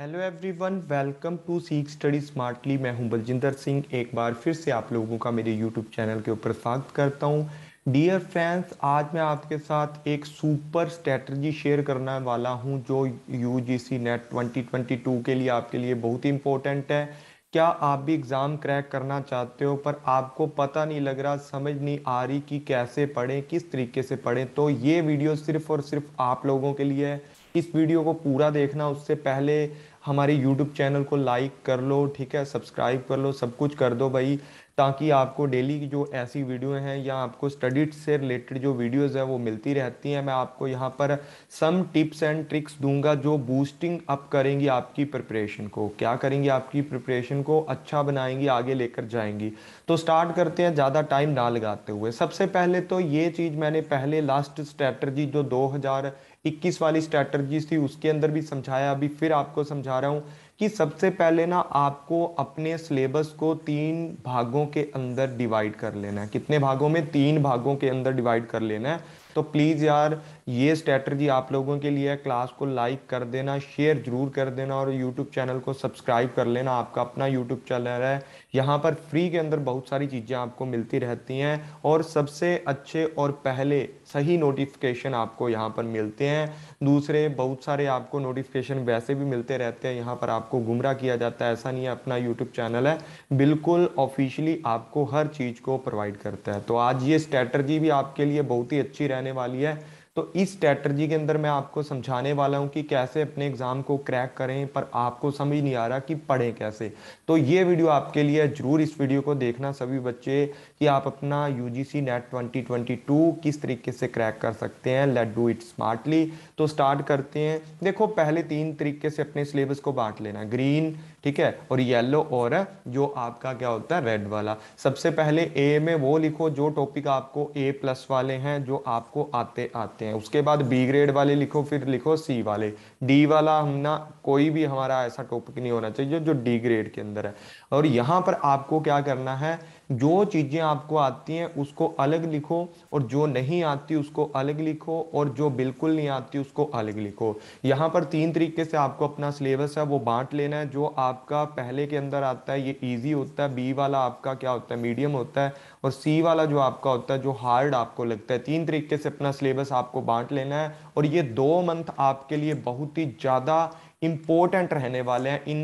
hello everyone welcome to Seekh study smartly मैं हूं बलजिंदर सिंह एक बार फिर से आप लोगों का मेरे यूट्यूब चैनल के ऊपर स्वागत करता हूं डियर फ्रेंड्स आज मैं आपके साथ एक सुपर स्ट्रेटजी शेयर करने वाला हूं जो U G C NET twenty twenty two के लिए आपके लिए बहुत ही इंपॉर्टेंट है क्या आप भी एग्ज़ाम क्रैक करना चाहते हो पर आपको पता नहीं लग रहा समझ नहीं आ रही कि कैसे पढ़ें किस तरीके से पढ़ें तो ये वीडियो सिर्फ़ और सिर्फ आप लोगों के लिए है इस वीडियो को पूरा देखना उससे पहले हमारे यूट्यूब चैनल को लाइक कर लो ठीक है सब्सक्राइब कर लो सब कुछ कर दो भाई ताकि आपको डेली की जो ऐसी वीडियो हैं या आपको स्टडी से रिलेटेड जो वीडियोस हैं वो मिलती रहती हैं मैं आपको यहाँ पर सम टिप्स एंड ट्रिक्स दूंगा जो बूस्टिंग अप करेंगी आपकी प्रिपरेशन को क्या करेंगी आपकी प्रिपरेशन को अच्छा बनाएंगी आगे लेकर जाएंगी तो स्टार्ट करते हैं ज़्यादा टाइम ना लगाते हुए सबसे पहले तो ये चीज़ मैंने पहले लास्ट स्ट्रैटर्जी जो दो हज़ार 21 वाली स्ट्रैटर्जीज थी उसके अंदर भी समझाया अभी फिर आपको समझा रहा हूँ कि सबसे पहले ना आपको अपने सिलेबस को तीन भागों के अंदर डिवाइड कर लेना है कितने भागों में तीन भागों के अंदर डिवाइड कर लेना है तो प्लीज़ यार ये स्ट्रेटजी आप लोगों के लिए है क्लास को लाइक कर देना शेयर जरूर कर देना और यूट्यूब चैनल को सब्सक्राइब कर लेना आपका अपना यूट्यूब चैनल है यहाँ पर फ्री के अंदर बहुत सारी चीज़ें आपको मिलती रहती हैं और सबसे अच्छे और पहले सही नोटिफिकेशन आपको यहाँ पर मिलते हैं दूसरे बहुत सारे आपको नोटिफिकेशन वैसे भी मिलते रहते हैं यहाँ पर आपको गुमराह किया जाता है ऐसा नहीं है अपना यूट्यूब चैनल है बिल्कुल ऑफिशियली आपको हर चीज़ को प्रोवाइड करता है तो आज ये स्ट्रैटर्जी भी आपके लिए बहुत ही अच्छी रहने वाली है तो इस स्ट्रैटर्जी के अंदर मैं आपको समझाने वाला हूँ कि कैसे अपने एग्ज़ाम को क्रैक करें पर आपको समझ नहीं आ रहा कि पढ़ें कैसे तो ये वीडियो आपके लिए ज़रूर इस वीडियो को देखना सभी बच्चे कि आप अपना यू नेट टू किस तरीके से क्रैक कर सकते हैं लेट डू इट स्मार्टली तो स्टार्ट करते हैं देखो पहले तीन तरीके से अपने सिलेबस को बांट लेना ग्रीन ठीक है और येलो और जो आपका क्या होता है रेड वाला सबसे पहले ए में वो लिखो जो टॉपिक आपको ए प्लस वाले हैं जो आपको आते आते हैं उसके बाद बी ग्रेड वाले लिखो फिर लिखो सी वाले डी वाला हम ना कोई भी हमारा ऐसा टॉपिक नहीं होना चाहिए जो डी ग्रेड के अंदर है और यहाँ पर आपको क्या करना है जो चीज़ें आपको आती हैं उसको अलग लिखो और जो नहीं आती उसको अलग लिखो और जो बिल्कुल नहीं आती उसको अलग लिखो यहाँ पर तीन तरीके से आपको अपना सिलेबस है वो बांट लेना है जो आपका पहले के अंदर आता है ये ईजी होता है बी वाला आपका क्या होता है मीडियम होता है और सी वाला जो आपका होता है जो हार्ड आपको लगता है तीन तरीके से अपना सिलेबस आपको बांट लेना है और ये दो मंथ आपके लिए बहुत ही ज़्यादा इम्पोर्टेंट रहने वाले हैं इन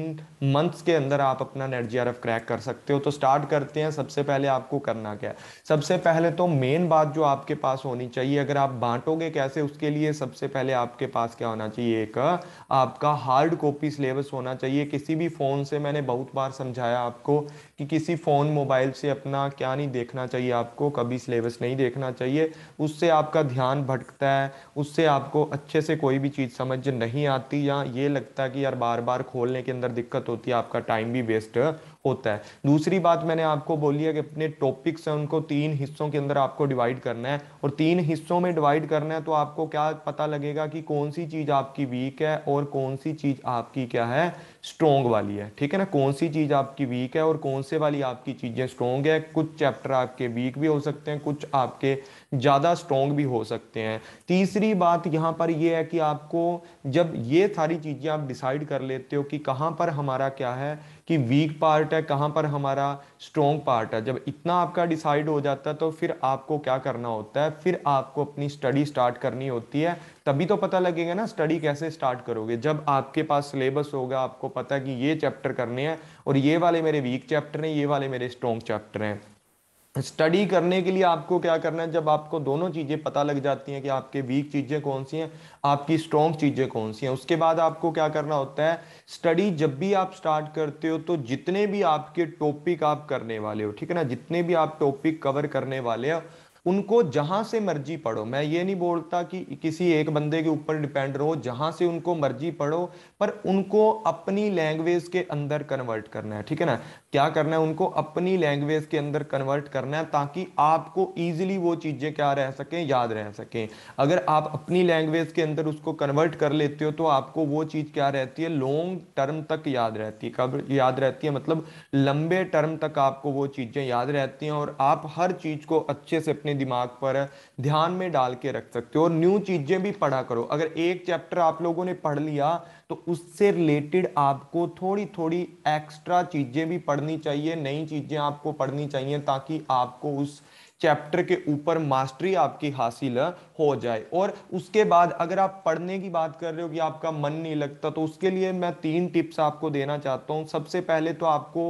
मंथ्स के अंदर आप अपना नेट जी क्रैक कर सकते हो तो स्टार्ट करते हैं सबसे पहले आपको करना क्या है सबसे पहले तो मेन बात जो आपके पास होनी चाहिए अगर आप बांटोगे कैसे उसके लिए सबसे पहले आपके पास क्या होना चाहिए एक आपका हार्ड कॉपी सिलेबस होना चाहिए किसी भी फ़ोन से मैंने बहुत बार समझाया आपको कि किसी फ़ोन मोबाइल से अपना क्या नहीं देखना चाहिए आपको कभी सिलेबस नहीं देखना चाहिए उससे आपका ध्यान भटकता है उससे आपको अच्छे से कोई भी चीज़ समझ नहीं आती या ये लग लगता कि यार बार बार खोलने के अंदर दिक्कत होती है आपका टाइम भी वेस्ट होता है दूसरी बात मैंने आपको बोली है कि अपने टॉपिक्स हैं उनको तीन हिस्सों के अंदर आपको डिवाइड करना है और तीन हिस्सों में डिवाइड करना है तो आपको क्या पता लगेगा कि कौन सी चीज़ आपकी वीक है और कौन सी चीज़ आपकी क्या है स्ट्रोंग वाली है ठीक है ना कौन सी चीज़ आपकी वीक है और कौन से वाली आपकी चीज़ें स्ट्रोंग है कुछ चैप्टर आपके वीक भी हो सकते हैं कुछ आपके ज़्यादा स्ट्रोंग भी हो सकते हैं तीसरी बात यहाँ पर यह है कि आपको जब ये सारी चीज़ें आप डिसाइड कर लेते हो कि कहाँ पर हमारा क्या है कि वीक पार्ट है कहाँ पर हमारा स्ट्रोंग पार्ट है जब इतना आपका डिसाइड हो जाता है तो फिर आपको क्या करना होता है फिर आपको अपनी स्टडी स्टार्ट करनी होती है तभी तो पता लगेगा ना स्टडी कैसे स्टार्ट करोगे जब आपके पास सिलेबस होगा आपको पता है कि ये चैप्टर करने हैं और ये वाले मेरे वीक चैप्टर हैं ये वाले मेरे स्ट्रोंग चैप्टर हैं स्टडी करने के लिए आपको क्या करना है जब आपको दोनों चीज़ें पता लग जाती हैं कि आपके वीक चीज़ें कौन सी हैं आपकी स्ट्रॉन्ग चीज़ें कौन सी हैं उसके बाद आपको क्या करना होता है स्टडी जब भी आप स्टार्ट करते हो तो जितने भी आपके टॉपिक आप करने वाले हो ठीक है ना जितने भी आप टॉपिक कवर करने वाले हो उनको जहाँ से मर्जी पढ़ो मैं ये नहीं बोलता कि किसी एक बंदे के ऊपर डिपेंड रहो जहाँ से उनको मर्जी पढ़ो पर उनको अपनी लैंग्वेज के अंदर कन्वर्ट करना है ठीक है ना क्या करना है उनको अपनी लैंग्वेज के अंदर कन्वर्ट करना है ताकि आपको इजीली वो चीज़ें क्या रह सकें याद रह सकें अगर आप अपनी लैंग्वेज के अंदर उसको कन्वर्ट कर लेते हो तो आपको वो चीज़ क्या रहती है लॉन्ग टर्म तक याद रहती है कब याद रहती है मतलब लंबे टर्म तक आपको वो चीज़ें याद रहती हैं और आप हर चीज़ को अच्छे से अपने दिमाग पर ध्यान में डाल के रख सकते हो और न्यू चीज़ें भी पढ़ा करो अगर एक चैप्टर आप लोगों ने पढ़ लिया तो उससे रिलेटेड आपको थोड़ी थोड़ी एक्स्ट्रा चीज़ें भी पढ़नी चाहिए नई चीज़ें आपको पढ़नी चाहिए ताकि आपको उस चैप्टर के ऊपर मास्टरी आपकी हासिल हो जाए और उसके बाद अगर आप पढ़ने की बात कर रहे हो कि आपका मन नहीं लगता तो उसके लिए मैं तीन टिप्स आपको देना चाहता हूँ सबसे पहले तो आपको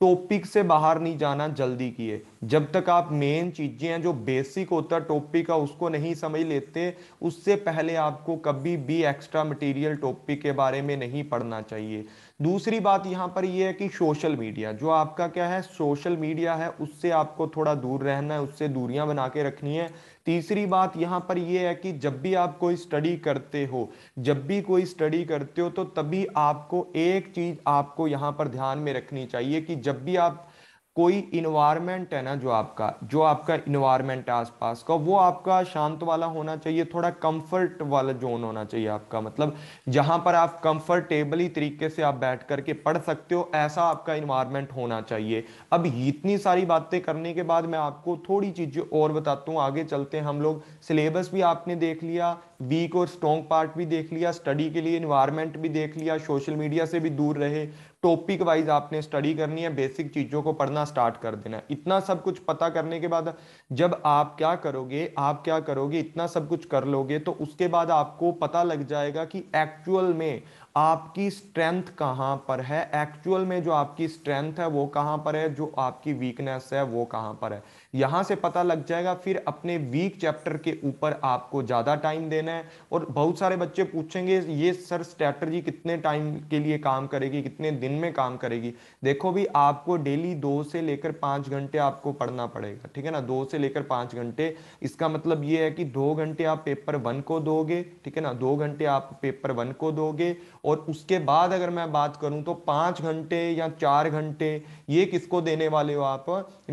टॉपिक से बाहर नहीं जाना जल्दी किए जब तक आप मेन चीज़ें हैं जो बेसिक होता है टॉपिक का उसको नहीं समझ लेते उससे पहले आपको कभी भी एक्स्ट्रा मटेरियल टॉपिक के बारे में नहीं पढ़ना चाहिए दूसरी बात यहाँ पर यह है कि सोशल मीडिया जो आपका क्या है सोशल मीडिया है उससे आपको थोड़ा दूर रहना है उससे दूरियां बना के रखनी है तीसरी बात यहाँ पर यह है कि जब भी आप कोई स्टडी करते हो जब भी कोई स्टडी करते हो तो तभी आपको एक चीज़ आपको यहाँ पर ध्यान में रखनी चाहिए कि जब भी आप कोई इन्वायरमेंट है ना जो आपका जो आपका इन्वायरमेंट है आसपास का वो आपका शांत वाला होना चाहिए थोड़ा कंफर्ट वाला जोन होना चाहिए आपका मतलब जहाँ पर आप कंफर्टेबली तरीके से आप बैठ करके पढ़ सकते हो ऐसा आपका इन्वायरमेंट होना चाहिए अब इतनी सारी बातें करने के बाद मैं आपको थोड़ी चीज़ें और बताता हूँ आगे चलते हैं हम लोग सिलेबस भी आपने देख लिया वीक और स्ट्रॉन्ग पार्ट भी देख लिया स्टडी के लिए इन्वायरमेंट भी देख लिया सोशल मीडिया से भी दूर रहे टॉपिक वाइज आपने स्टडी करनी है बेसिक चीज़ों को पढ़ना स्टार्ट कर देना इतना सब कुछ पता करने के बाद जब आप क्या करोगे आप क्या करोगे इतना सब कुछ कर लोगे तो उसके बाद आपको पता लग जाएगा कि एक्चुअल में आपकी स्ट्रेंथ कहाँ पर है एक्चुअल में जो आपकी स्ट्रेंथ है वो कहाँ पर है जो आपकी वीकनेस है वो कहाँ पर है यहाँ से पता लग जाएगा फिर अपने वीक चैप्टर के ऊपर आपको ज़्यादा टाइम देना है और बहुत सारे बच्चे पूछेंगे ये सर स्ट्रैटर्जी कितने टाइम के लिए काम करेगी कितने दिन में काम करेगी देखो भी आपको डेली दो से लेकर पाँच घंटे आपको पढ़ना पड़ेगा ठीक है ना दो से लेकर पाँच घंटे इसका मतलब ये है कि दो घंटे आप पेपर वन को दोगे ठीक है ना दो घंटे आप पेपर वन को दोगे और उसके बाद अगर मैं बात करूं तो पाँच घंटे या चार घंटे ये किसको देने वाले हो आप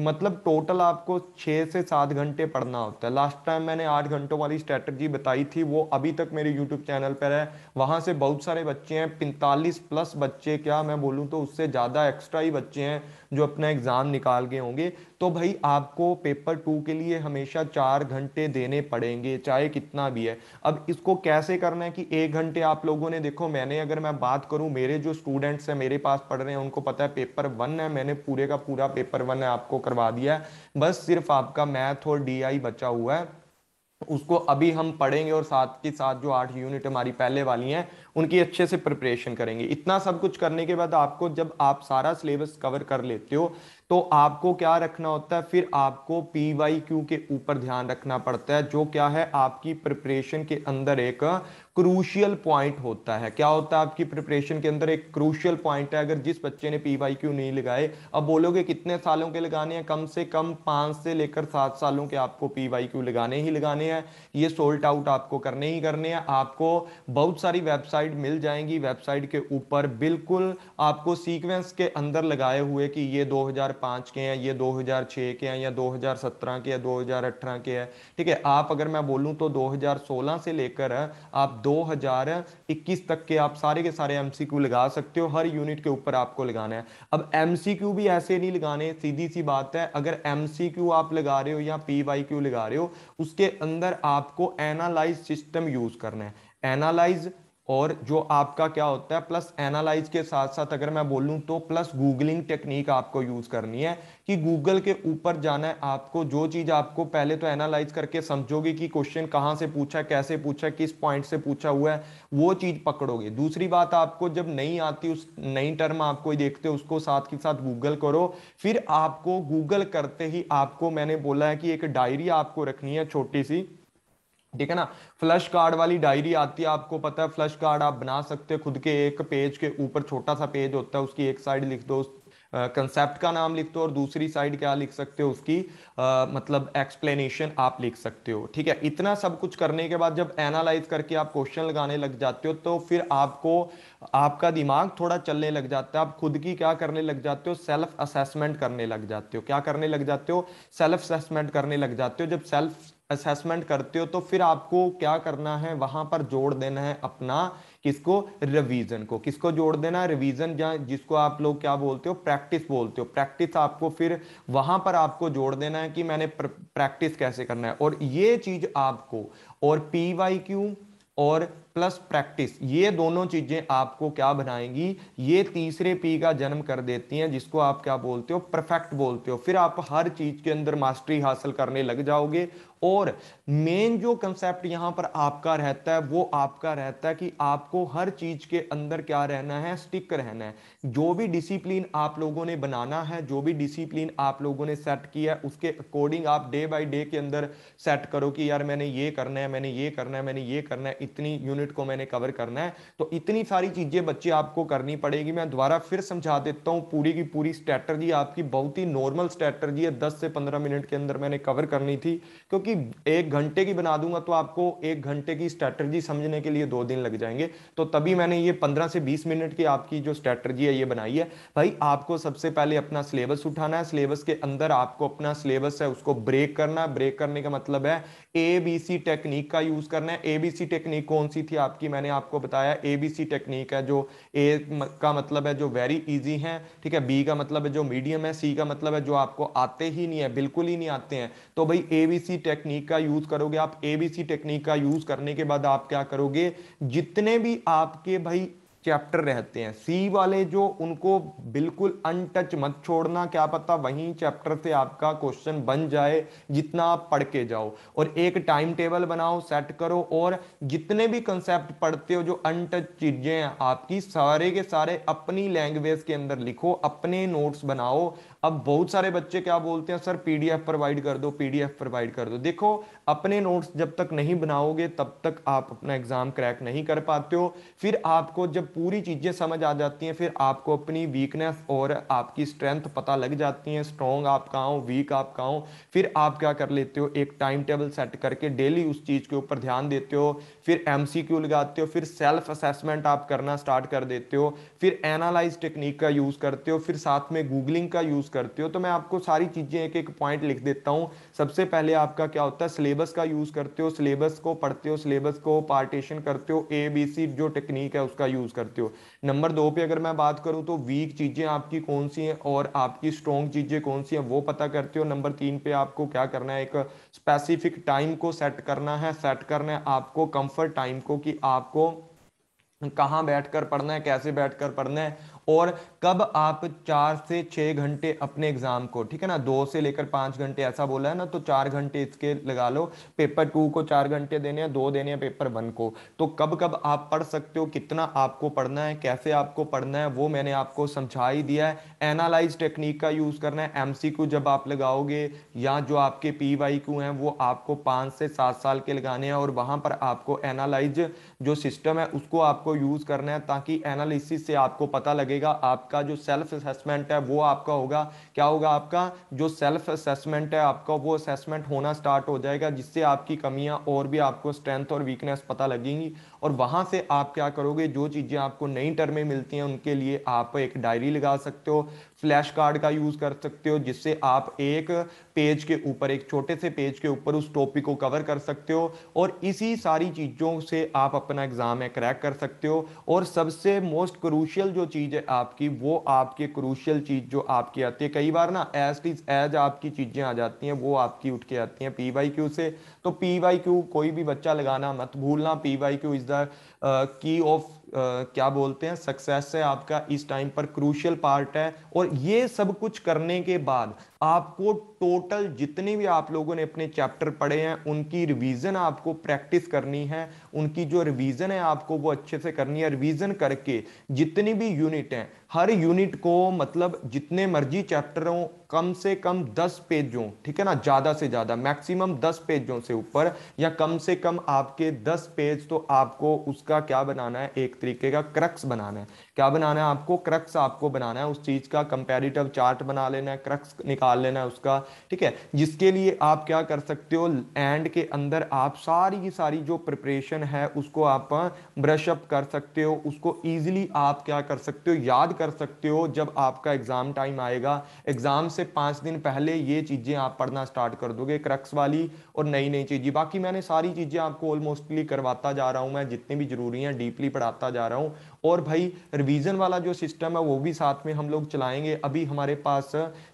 मतलब टोटल आपको छः से सात घंटे पढ़ना होता है लास्ट टाइम मैंने आठ घंटों वाली स्ट्रैटेजी बताई थी वो अभी तक मेरे यूट्यूब चैनल पर है वहाँ से बहुत सारे बच्चे हैं पैंतालीस प्लस बच्चे क्या मैं बोलूँ तो उससे ज़्यादा एक्स्ट्रा ही बच्चे हैं जो अपना एग्ज़ाम निकाल गए होंगे तो भाई आपको पेपर टू के लिए हमेशा चार घंटे देने पड़ेंगे चाहे कितना भी है अब इसको कैसे करना है कि एक घंटे आप लोगों ने देखो मैंने अगर मैं बात करूं मेरे जो स्टूडेंट्स हैं मेरे पास पढ़ रहे हैं उनको पता है पेपर वन है मैंने पूरे का पूरा पेपर वन है आपको करवा दिया है बस सिर्फ आपका मैथ और डी बचा हुआ है उसको अभी हम पढ़ेंगे और साथ के साथ जो आठ यूनिट हमारी पहले वाली हैं उनकी अच्छे से प्रिपरेशन करेंगे इतना सब कुछ करने के बाद आपको जब आप सारा सिलेबस कवर कर लेते हो तो आपको क्या रखना होता है फिर आपको पी वाई क्यू के ऊपर ध्यान रखना पड़ता है जो क्या है आपकी प्रिपरेशन के अंदर एक क्रूशियल पॉइंट होता है क्या होता है आपकी प्रिपरेशन के अंदर एक क्रूशियल पॉइंट है अगर जिस बच्चे ने पी वाई क्यू नहीं लगाए अब बोलोगे कितने सालों के लगाने हैं कम से कम पाँच से लेकर सात सालों के आपको पी वाई क्यू लगाने ही लगाने हैं ये सोल्ट आउट आपको करने ही करने हैं आपको बहुत सारी वेबसाइट वेबसाइट मिल जाएंगी वेबसाइट के ऊपर बिल्कुल आपको सीक्वेंस के अंदर लगाए हुए कि ये 2005 के हैं ये 2006 के हैं या 2017 के या 2018 के हैं ठीक है आप अगर मैं बोलूं तो 2016 से लेकर आप 2021 तक के आप सारे के सारे एम लगा सकते हो हर यूनिट के ऊपर आपको लगाना है अब एम भी ऐसे नहीं लगाने सीधी सी बात है अगर एम आप लगा रहे हो या पी लगा रहे हो उसके अंदर आपको एनालाइज सिस्टम यूज करना है एनालाइज और जो आपका क्या होता है प्लस एनालाइज के साथ साथ अगर मैं बोलूँ तो प्लस गूगलिंग टेक्निक आपको यूज़ करनी है कि गूगल के ऊपर जाना है आपको जो चीज़ आपको पहले तो एनालाइज करके समझोगे कि क्वेश्चन कहाँ से पूछा कैसे पूछा किस पॉइंट से पूछा हुआ है वो चीज़ पकड़ोगे दूसरी बात आपको जब नहीं आती उस नई टर्म आपको देखते हो उसको साथ के साथ गूगल करो फिर आपको गूगल करते ही आपको मैंने बोला है कि एक डायरी आपको रखनी है छोटी सी ठीक है ना फ्लश कार्ड वाली डायरी आती है आपको पता है फ्लश कार्ड आप बना सकते हो खुद के एक पेज के ऊपर छोटा सा पेज होता है उसकी एक साइड लिख दो कंसेप्ट का नाम लिख दो और दूसरी साइड क्या लिख सकते हो उसकी आ, मतलब एक्सप्लेनेशन आप लिख सकते हो ठीक है इतना सब कुछ करने के बाद जब एनालाइज करके आप क्वेश्चन लगाने लग जाते हो तो फिर आपको आपका दिमाग थोड़ा चलने लग जाता है आप खुद की क्या करने लग जाते हो सेल्फ असेसमेंट करने लग जाते हो क्या करने लग जाते हो सेल्फ असेसमेंट करने लग जाते हो जब सेल्फ असेसमेंट करते हो तो फिर आपको क्या करना है वहां पर जोड़ देना है अपना किसको रिवीजन को किसको जोड़ देना है रिवीजन या जिसको आप लोग क्या बोलते हो प्रैक्टिस बोलते हो प्रैक्टिस आपको फिर वहां पर आपको जोड़ देना है कि मैंने प्रैक्टिस कैसे करना है और ये चीज आपको और पी वाई क्यू और प्लस प्रैक्टिस ये दोनों चीज़ें आपको क्या बनाएंगी ये तीसरे पी का जन्म कर देती हैं जिसको आप क्या बोलते हो परफेक्ट बोलते हो फिर आप हर चीज़ के अंदर मास्टरी हासिल करने लग जाओगे और मेन जो कंसेप्ट यहां पर आपका रहता है वो आपका रहता है कि आपको हर चीज़ के अंदर क्या रहना है स्टिक रहना है जो भी डिसिप्लिन आप लोगों ने बनाना है जो भी डिसिप्लिन आप लोगों ने सेट किया है उसके अकॉर्डिंग आप डे बाई डे के अंदर सेट करो कि यार मैंने ये करना है मैंने ये करना है मैंने ये करना है इतनी यूनिट यूनिट को मैंने कवर करना है तो इतनी सारी चीज़ें बच्चे आपको करनी पड़ेगी मैं दोबारा फिर समझा देता हूँ पूरी की पूरी स्ट्रैटर्जी आपकी बहुत ही नॉर्मल स्ट्रैटर्जी है दस से पंद्रह मिनट के अंदर मैंने कवर करनी थी क्योंकि एक घंटे की बना दूंगा तो आपको एक घंटे की स्ट्रैटर्जी समझने के लिए दो दिन लग जाएंगे तो तभी मैंने ये पंद्रह से बीस मिनट की आपकी जो स्ट्रैटर्जी है ये बनाई है भाई आपको सबसे पहले अपना सिलेबस उठाना है सिलेबस के अंदर आपको अपना सिलेबस है उसको ब्रेक करना ब्रेक करने का मतलब है एबीसी टेक्निक का यूज करना है एबीसी टेक्निक कौन सी थी थी आपकी मैंने आपको बताया ए बी सी टेक्निक है जो ए का मतलब है जो वेरी इजी है ठीक है बी का मतलब है जो मीडियम है सी का मतलब है जो आपको आते ही नहीं है बिल्कुल ही नहीं आते हैं तो भाई ए बी सी टेक्निक का यूज़ करोगे आप ए बी सी टेक्निक का यूज़ करने के बाद आप क्या करोगे जितने भी आपके भाई चैप्टर रहते हैं सी वाले जो उनको बिल्कुल अनटच मत छोड़ना क्या पता वहीं चैप्टर से आपका क्वेश्चन बन जाए जितना आप पढ़ के जाओ और एक टाइम टेबल बनाओ सेट करो और जितने भी कंसेप्ट पढ़ते हो जो अनटच चीज़ें हैं आपकी सारे के सारे अपनी लैंग्वेज के अंदर लिखो अपने नोट्स बनाओ अब बहुत सारे बच्चे क्या बोलते हैं सर पीडीएफ प्रोवाइड कर दो पीडीएफ प्रोवाइड कर दो देखो अपने नोट्स जब तक नहीं बनाओगे तब तक आप अपना एग्जाम क्रैक नहीं कर पाते हो फिर आपको जब पूरी चीज़ें समझ आ जाती हैं फिर आपको अपनी वीकनेस और आपकी स्ट्रेंथ पता लग जाती है स्ट्रॉन्ग आप कहा हो वीक आप कहा हो फिर आप क्या कर लेते हो एक टाइम टेबल सेट करके डेली उस चीज़ के ऊपर ध्यान देते हो फिर एम लगाते हो फिर सेल्फ असेसमेंट आप करना स्टार्ट कर देते हो फिर एनालाइज टेक्निक का यूज़ करते हो फिर साथ में गूगलिंग का यूज़ करते हो तो मैं आपको सारी चीज़ें एक एक पॉइंट लिख देता हूँ सबसे पहले आपका क्या होता है सिलेबस का यूज़ करते हो सिलेबस को पढ़ते हो सिलेबस को पार्टीशन करते हो ए बी सी जो टेक्निक है उसका यूज़ करते हो नंबर दो पे अगर मैं बात करूँ तो वीक चीज़ें आपकी कौन सी हैं और आपकी स्ट्रॉन्ग चीज़ें कौन सी हैं वो पता करते हो नंबर तीन पे आपको क्या करना है एक स्पेसिफिक टाइम को सेट करना है सेट करना है आपको कंफर्ट टाइम को कि आपको कहाँ बैठकर पढ़ना है कैसे बैठकर पढ़ना है और कब आप चार से छः घंटे अपने एग्जाम को ठीक है ना दो से लेकर पाँच घंटे ऐसा बोला है ना तो चार घंटे इसके लगा लो पेपर टू को चार घंटे देने हैं दो देने हैं पेपर वन को तो कब कब आप पढ़ सकते हो कितना आपको पढ़ना है कैसे आपको पढ़ना है वो मैंने आपको समझा ही दिया है एनालाइज टेक्निक का यूज़ करना है एम जब आप लगाओगे या जो आपके पी वाई हैं वो आपको पाँच से सात साल के लगाने हैं और वहाँ पर आपको एनालाइज जो सिस्टम है उसको आपको यूज़ करना है ताकि एनालिसिस से आपको पता लगे लगेगा आपका जो सेल्फ असेसमेंट है वो आपका होगा क्या होगा आपका जो सेल्फ असेसमेंट है आपका वो असेसमेंट होना स्टार्ट हो जाएगा जिससे आपकी कमियां और भी आपको स्ट्रेंथ और वीकनेस पता लगेंगी और वहां से आप क्या करोगे जो चीज़ें आपको नई टर्में मिलती हैं उनके लिए आप एक डायरी लगा सकते हो फ्लैश कार्ड का यूज कर सकते हो जिससे आप एक पेज के ऊपर एक छोटे से पेज के ऊपर उस टॉपिक को कवर कर सकते हो और इसी सारी चीज़ों से आप अपना एग्ज़ाम है क्रैक कर सकते हो और सबसे मोस्ट क्रूशियल जो चीज़ है आपकी वो आपके क्रूशियल चीज़ जो आपकी आती है कई बार ना एज टीज एज आपकी चीज़ें आ जाती हैं वो आपकी उठ के आती हैं पी वाई क्यू से तो पी वाई क्यू कोई भी बच्चा लगाना मत भूलना P Y Q is the key of क्या बोलते हैं सक्सेस है आपका इस टाइम पर क्रूशियल पार्ट है और ये सब कुछ करने के बाद आपको टोटल जितने भी आप लोगों ने अपने चैप्टर पढ़े हैं उनकी रिवीजन आपको प्रैक्टिस करनी है उनकी जो रिवीजन है आपको वो अच्छे से करनी है रिवीजन करके जितनी भी यूनिट हैं हर यूनिट को मतलब जितने मर्जी चैप्टरों कम से कम दस पेजों ठीक है ना ज़्यादा से ज़्यादा मैक्सिमम दस पेजों से ऊपर या कम से कम आपके दस पेज तो आपको उसका क्या बनाना है एक तरीके का क्रक्स बनाना है क्या बनाना है आपको क्रक्स आपको बनाना है उस चीज़ का कंपेरिटिव चार्ट बना लेना है क्रक्स निकाल लेना है उसका ठीक है जिसके लिए आप क्या कर सकते हो एंड के अंदर आप सारी की सारी जो प्रिपरेशन है उसको आप ब्रश अप कर सकते हो उसको ईजिली आप क्या कर सकते हो याद कर कर सकते हो जब आपका एग्ज़ाम टाइम आएगा एग्ज़ाम से पांच दिन पहले ये चीज़ें आप पढ़ना स्टार्ट कर दोगे क्रक्स वाली और नई नई चीज़ें बाकी मैंने सारी चीज़ें आपको ऑलमोस्टली करवाता जा रहा हूं मैं जितनी भी ज़रूरी है डीपली पढ़ाता जा रहा हूं और भाई रिवीजन वाला जो सिस्टम है वो भी साथ में हम लोग चलाएंगे अभी हमारे पास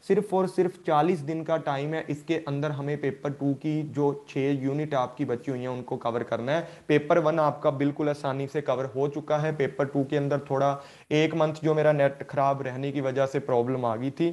सिर्फ और सिर्फ 40 दिन का टाइम है इसके अंदर हमें पेपर टू की जो छः यूनिट आपकी बची हुई हैं उनको कवर करना है पेपर वन आपका बिल्कुल आसानी से कवर हो चुका है पेपर टू के अंदर थोड़ा एक मंथ जो मेरा नेट खराब रहने की वजह से प्रॉब्लम आ गई थी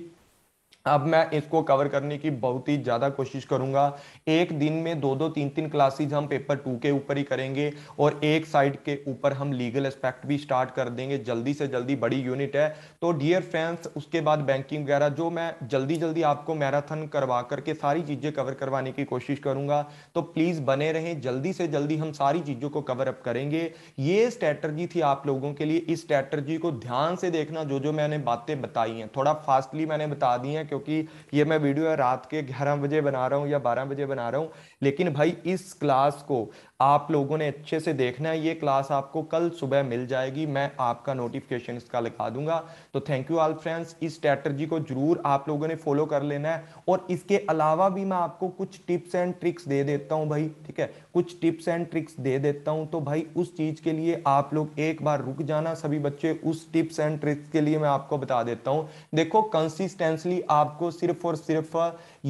अब मैं इसको कवर करने की बहुत ही ज़्यादा कोशिश करूंगा एक दिन में दो दो तीन तीन क्लासेज हम पेपर टू के ऊपर ही करेंगे और एक साइड के ऊपर हम लीगल एस्पेक्ट भी स्टार्ट कर देंगे जल्दी से जल्दी बड़ी यूनिट है तो डियर फ्रेंड्स उसके बाद बैंकिंग वगैरह जो मैं जल्दी जल्दी आपको मैराथन करवा करके सारी चीज़ें कवर करवाने की कोशिश करूंगा तो प्लीज़ बने रहें जल्दी से जल्दी हम सारी चीज़ों को कवर अप करेंगे ये स्ट्रैटर्जी थी आप लोगों के लिए इस स्ट्रैटर्जी को ध्यान से देखना जो जो मैंने बातें बताई हैं थोड़ा फास्टली मैंने बता दी हैं क्योंकि ये मैं वीडियो रात के ग्यारह बजे बना रहा हूँ या बारह बजे बना रहा हूँ लेकिन भाई इस क्लास को आप लोगों ने अच्छे से देखना है ये क्लास आपको कल सुबह मिल जाएगी मैं आपका नोटिफिकेशन इसका लिखा दूंगा तो थैंक यू ऑल फ्रेंड्स इस स्ट्रैटर्जी को जरूर आप लोगों ने फॉलो कर लेना है और इसके अलावा भी मैं आपको कुछ टिप्स एंड ट्रिक्स दे देता हूँ भाई ठीक है कुछ टिप्स एंड ट्रिक्स दे देता हूँ तो भाई उस चीज़ के लिए आप लोग एक बार रुक जाना सभी बच्चे उस टिप्स एंड ट्रिक्स के लिए मैं आपको बता देता हूँ देखो कंसिस्टेंसली आप आपको सिर्फ और सिर्फ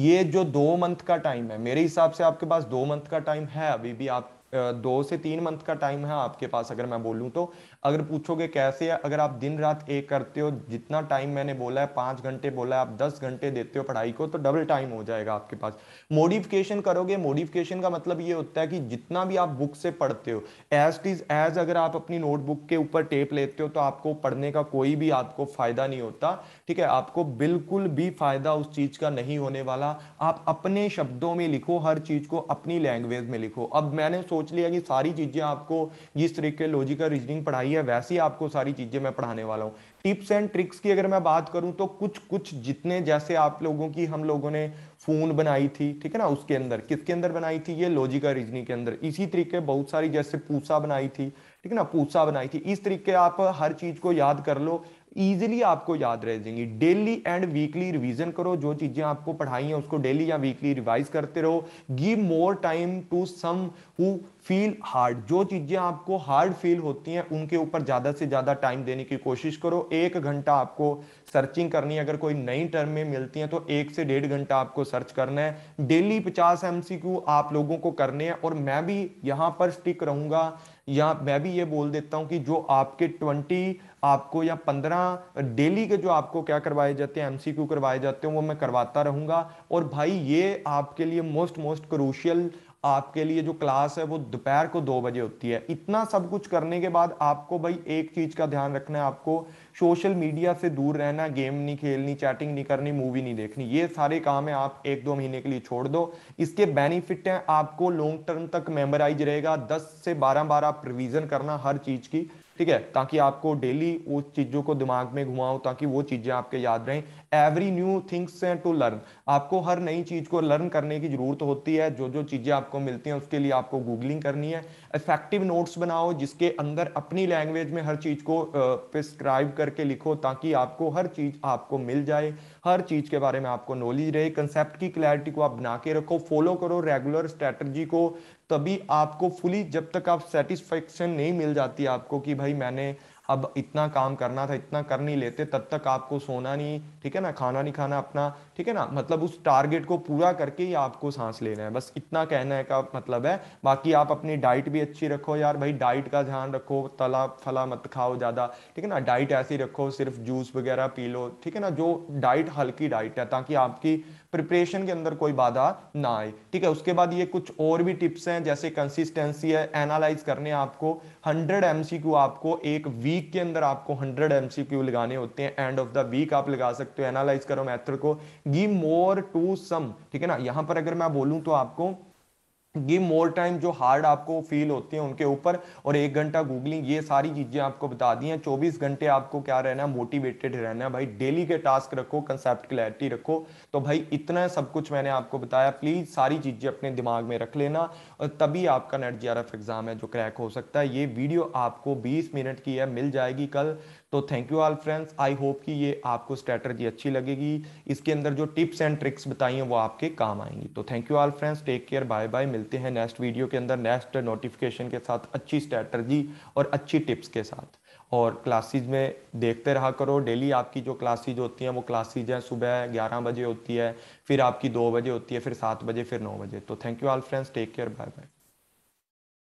ये जो दो मंथ का टाइम है मेरे हिसाब से आपके पास दो मंथ का टाइम है अभी भी आप दो से तीन मंथ का टाइम है आपके पास अगर मैं बोलूं तो अगर पूछोगे कैसे है अगर आप दिन रात एक करते हो जितना टाइम मैंने बोला है पांच घंटे बोला है आप दस घंटे देते हो पढ़ाई को तो डबल टाइम हो जाएगा आपके पास मोडिफिकेशन करोगे मोडिफिकेशन का मतलब ये होता है कि जितना भी आप बुक से पढ़ते हो एज इज एज अगर आप अपनी नोटबुक के ऊपर टेप लेते हो तो आपको पढ़ने का कोई भी आपको फायदा नहीं होता ठीक है आपको बिल्कुल भी फायदा उस चीज़ का नहीं होने वाला आप अपने शब्दों में लिखो हर चीज़ को अपनी लैंग्वेज में लिखो अब मैंने सोच लिया कि सारी चीज़ें आपको जिस तरीके लॉजिकल रीजनिंग पढ़ाई है वैसी आपको सारी चीज़ें मैं पढ़ाने वाला हूँ टिप्स एंड ट्रिक्स की अगर मैं बात करूँ तो कुछ कुछ जितने जैसे आप लोगों की हम लोगों ने फोन बनाई थी ठीक है ना उसके अंदर किसके अंदर बनाई थी ये लॉजिकल रीजनिंग के अंदर इसी तरीके बहुत सारी जैसे पूसा बनाई थी ठीक है ना पूसा बनाई थी इस तरीके आप हर चीज़ को याद कर लो ईजिली आपको याद रह जाएंगी डेली एंड वीकली रिविजन करो जो चीजें आपको पढ़ाई हैं उसको डेली या वीकली रिवाइज करते रहो give more time to some who feel hard जो चीजें आपको हार्ड फील होती हैं उनके ऊपर ज्यादा से ज्यादा टाइम देने की कोशिश करो एक घंटा आपको सर्चिंग करनी है अगर कोई नई टर्म में मिलती है तो एक से डेढ़ घंटा आपको सर्च करना है डेली पचास एम आप लोगों को करने हैं और मैं भी यहाँ पर स्टिक रहूँगा या मैं भी ये बोल देता हूँ कि जो आपके ट्वेंटी आपको या पंद्रह डेली के जो आपको क्या करवाए जाते हैं एम करवाए जाते हैं वो मैं करवाता रहूँगा और भाई ये आपके लिए मोस्ट मोस्ट क्रूशियल आपके लिए जो क्लास है वो दोपहर को दो बजे होती है इतना सब कुछ करने के बाद आपको भाई एक चीज का ध्यान रखना है आपको सोशल मीडिया से दूर रहना गेम नहीं खेलनी चैटिंग नहीं करनी मूवी नहीं देखनी ये सारे काम है आप एक दो महीने के लिए छोड़ दो इसके बेनिफिट हैं आपको लॉन्ग टर्म तक मेमोराइज रहेगा दस से बारह बार आप प्रिविजन करना हर चीज की ठीक है ताकि आपको डेली उस चीज़ों को दिमाग में घुमाओ ताकि वो चीज़ें आपके याद रहें every new things to learn आपको हर नई चीज़ को लर्न करने की ज़रूरत होती है जो जो चीज़ें आपको मिलती हैं उसके लिए आपको गूगलिंग करनी है इफेक्टिव नोट्स बनाओ जिसके अंदर अपनी लैंग्वेज में हर चीज़ को प्रिस्क्राइब करके लिखो ताकि आपको हर चीज़ आपको मिल जाए हर चीज़ के बारे में आपको नॉलेज रहे कंसेप्ट की क्लैरिटी को आप बना के रखो फॉलो करो रेगुलर स्ट्रैटेजी को तभी आपको फुली जब तक आप सेटिस्फेक्शन नहीं मिल जाती आपको कि भाई मैंने अब इतना काम करना था इतना कर नहीं लेते तब तक आपको सोना नहीं ठीक है ना खाना नहीं खाना अपना ठीक है ना मतलब उस टारगेट को पूरा करके ही आपको सांस लेना है बस इतना कहने का मतलब है बाकी आप अपनी डाइट भी अच्छी रखो यार भाई डाइट का ध्यान रखो तला फला मत खाओ ज़्यादा ठीक है ना डाइट ऐसी रखो सिर्फ जूस वगैरह पी लो ठीक है ना जो डाइट हल्की डाइट है ताकि आपकी प्रिपरेशन के अंदर कोई बाधा ना आए ठीक है उसके बाद ये कुछ और भी टिप्स हैं जैसे कंसिस्टेंसी है एनालाइज करने आपको 100 एमसीक्यू आपको एक वीक के अंदर आपको 100 एमसीक्यू लगाने होते हैं एंड ऑफ द वीक आप लगा सकते हो एनालाइज करो मैथ को गिव मोर टू सम ठीक है ना यहां पर अगर मैं बोलूं तो आपको गिव मोर टाइम जो हार्ड आपको फील होती है उनके ऊपर और एक घंटा गूगलिंग ये सारी चीज़ें आपको बता दी हैं चौबीस घंटे आपको क्या रहना है मोटिवेटेड रहना है भाई डेली के टास्क रखो कंसेप्ट क्लैरिटी रखो तो भाई इतना सब कुछ मैंने आपको बताया प्लीज़ सारी चीज़ें अपने दिमाग में रख लेना और तभी आपका नेट जी एग्ज़ाम है जो क्रैक हो सकता है ये वीडियो आपको बीस मिनट की है मिल जाएगी कल तो thank you all friends I hope कि ये आपको स्ट्रैटर्जी अच्छी लगेगी इसके अंदर जो टिप्स एंड ट्रिक्स बताई हैं वो आपके काम आएंगी तो thank you all friends take care bye bye मिलते हैं नेक्स्ट वीडियो के अंदर नेक्स्ट नोटिफिकेशन के साथ अच्छी स्ट्रैटर्जी और अच्छी टिप्स के साथ और क्लासेज में देखते रहा करो डेली आपकी जो क्लासेज होती हैं वो क्लासेज हैं सुबह ग्यारह बजे होती है फिर आपकी दो बजे होती है फिर सात बजे फिर नौ बजे तो thank you all friends take care bye bye